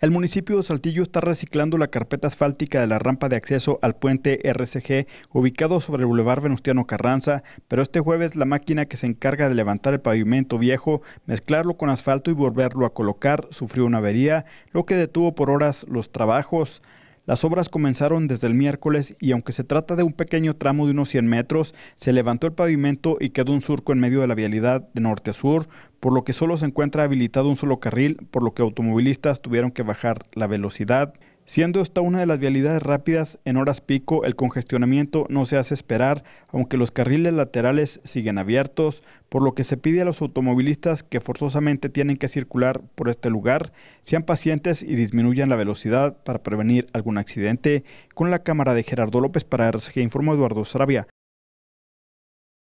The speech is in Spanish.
El municipio de Saltillo está reciclando la carpeta asfáltica de la rampa de acceso al puente RCG ubicado sobre el Boulevard Venustiano Carranza, pero este jueves la máquina que se encarga de levantar el pavimento viejo, mezclarlo con asfalto y volverlo a colocar sufrió una avería, lo que detuvo por horas los trabajos. Las obras comenzaron desde el miércoles y aunque se trata de un pequeño tramo de unos 100 metros, se levantó el pavimento y quedó un surco en medio de la vialidad de norte a sur, por lo que solo se encuentra habilitado un solo carril, por lo que automovilistas tuvieron que bajar la velocidad. Siendo esta una de las vialidades rápidas, en horas pico el congestionamiento no se hace esperar, aunque los carriles laterales siguen abiertos, por lo que se pide a los automovilistas que forzosamente tienen que circular por este lugar, sean pacientes y disminuyan la velocidad para prevenir algún accidente. Con la cámara de Gerardo López para RCG informó Eduardo Sarabia.